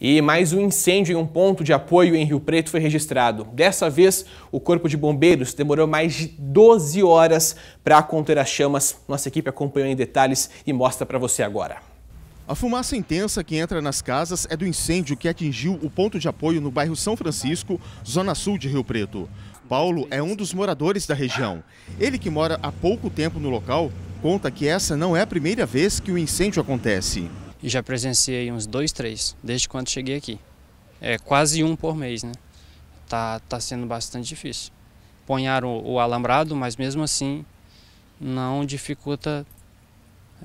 E mais um incêndio em um ponto de apoio em Rio Preto foi registrado. Dessa vez, o Corpo de Bombeiros demorou mais de 12 horas para conter as chamas. Nossa equipe acompanhou em detalhes e mostra para você agora. A fumaça intensa que entra nas casas é do incêndio que atingiu o ponto de apoio no bairro São Francisco, zona sul de Rio Preto. Paulo é um dos moradores da região. Ele que mora há pouco tempo no local conta que essa não é a primeira vez que o incêndio acontece e já presenciei uns dois, três, desde quando cheguei aqui. É quase um por mês, né? Tá, tá sendo bastante difícil. Ponharam o, alambrado, mas mesmo assim não dificulta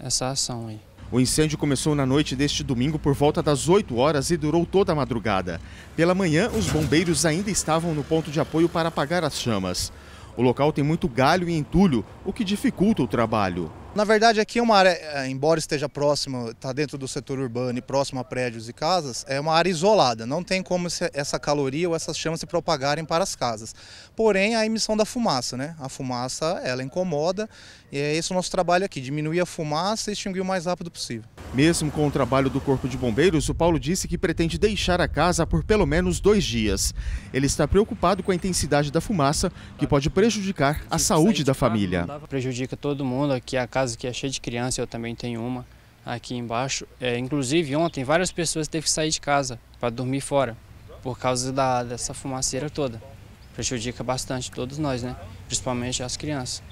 essa ação aí. O incêndio começou na noite deste domingo por volta das 8 horas e durou toda a madrugada. Pela manhã, os bombeiros ainda estavam no ponto de apoio para apagar as chamas. O local tem muito galho e entulho, o que dificulta o trabalho. Na verdade, aqui é uma área, é, embora esteja próximo, está dentro do setor urbano e próximo a prédios e casas, é uma área isolada. Não tem como essa caloria ou essas chamas se propagarem para as casas. Porém, a emissão da fumaça, né? A fumaça, ela incomoda e é esse o nosso trabalho aqui, diminuir a fumaça e extinguir o mais rápido possível. Mesmo com o trabalho do Corpo de Bombeiros, o Paulo disse que pretende deixar a casa por pelo menos dois dias. Ele está preocupado com a intensidade da fumaça, que pode prejudicar a saúde da família. Prejudica todo mundo aqui, a casa casa que é cheia de crianças. eu também tenho uma aqui embaixo. É, inclusive ontem várias pessoas teve que sair de casa para dormir fora por causa da, dessa fumaceira toda. Prejudica bastante todos nós, né? Principalmente as crianças.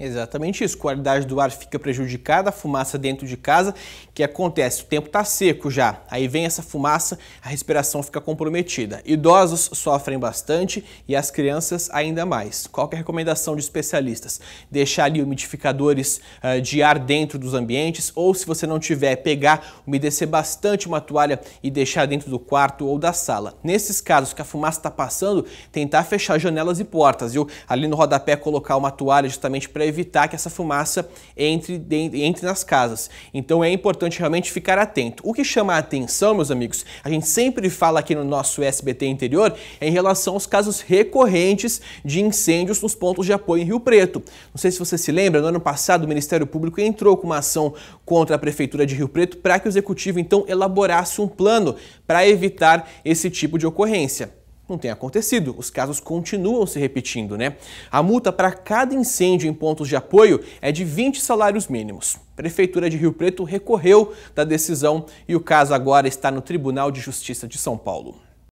Exatamente isso. Qualidade do ar fica prejudicada, a fumaça dentro de casa, que acontece, o tempo está seco já. Aí vem essa fumaça, a respiração fica comprometida. Idosos sofrem bastante e as crianças ainda mais. Qual é a recomendação de especialistas? Deixar ali umidificadores uh, de ar dentro dos ambientes ou se você não tiver, pegar, umedecer bastante uma toalha e deixar dentro do quarto ou da sala. Nesses casos que a fumaça está passando, tentar fechar janelas e portas, viu? Ali no rodapé colocar uma toalha justamente para evitar que essa fumaça entre, entre nas casas. Então é importante realmente ficar atento. O que chama a atenção, meus amigos, a gente sempre fala aqui no nosso SBT interior, é em relação aos casos recorrentes de incêndios nos pontos de apoio em Rio Preto. Não sei se você se lembra, no ano passado o Ministério Público entrou com uma ação contra a Prefeitura de Rio Preto para que o Executivo então elaborasse um plano para evitar esse tipo de ocorrência não tem acontecido. Os casos continuam se repetindo, né? A multa para cada incêndio em pontos de apoio é de 20 salários mínimos. A Prefeitura de Rio Preto recorreu da decisão e o caso agora está no Tribunal de Justiça de São Paulo.